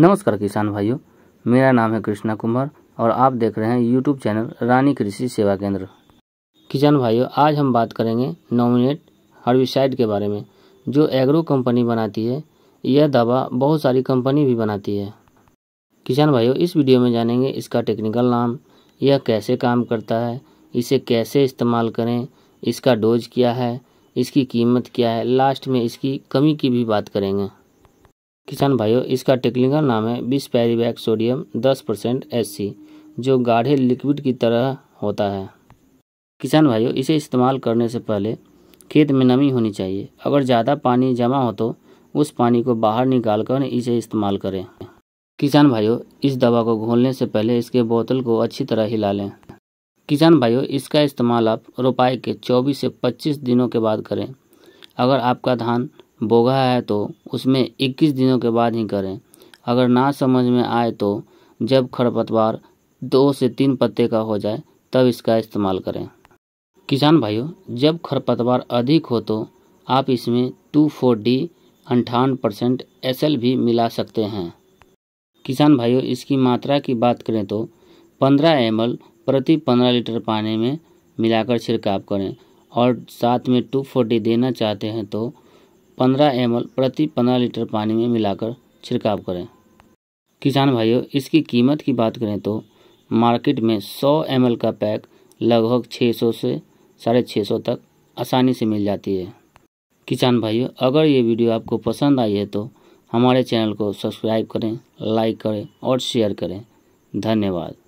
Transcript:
नमस्कार किसान भाइयों मेरा नाम है कृष्णा कुमार और आप देख रहे हैं यूट्यूब चैनल रानी कृषि सेवा केंद्र किसान भाइयों आज हम बात करेंगे नॉमिनेट हर्बिसाइड के बारे में जो एग्रो कंपनी बनाती है यह दवा बहुत सारी कंपनी भी बनाती है किसान भाइयों इस वीडियो में जानेंगे इसका टेक्निकल नाम यह कैसे काम करता है इसे कैसे इस्तेमाल करें इसका डोज क्या है इसकी कीमत क्या है लास्ट में इसकी कमी की भी बात करेंगे किसान भाइयों इसका टेक्निकल नाम है बीस पैरीबैक सोडियम दस परसेंट एस जो गाढ़े लिक्विड की तरह होता है किसान भाइयों इसे इस्तेमाल करने से पहले खेत में नमी होनी चाहिए अगर ज़्यादा पानी जमा हो तो उस पानी को बाहर निकाल कर इसे इस्तेमाल करें किसान भाइयों इस दवा को घोलने से पहले इसके बोतल को अच्छी तरह हिला लें किसान भाइयों इसका इस्तेमाल आप रोपाई के 24 से 25 दिनों के बाद करें अगर आपका धान बोगा है तो उसमें 21 दिनों के बाद ही करें अगर ना समझ में आए तो जब खरपतवार दो से तीन पत्ते का हो जाए तब इसका इस्तेमाल करें किसान भाइयों जब खरपतवार अधिक हो तो आप इसमें टू फोर डी अंठावन परसेंट एस भी मिला सकते हैं किसान भाइयों इसकी मात्रा की बात करें तो 15 एम प्रति 15 लीटर पानी में मिलाकर छिड़काव करें और साथ में टू फोर्टी देना चाहते हैं तो 15 एम प्रति 15 लीटर पानी में मिलाकर छिड़काव करें किसान भाइयों इसकी कीमत की बात करें तो मार्केट में 100 एम का पैक लगभग 600 से साढ़े छः तक आसानी से मिल जाती है किसान भाइयों अगर ये वीडियो आपको पसंद आई है तो हमारे चैनल को सब्सक्राइब करें लाइक करें और शेयर करें धन्यवाद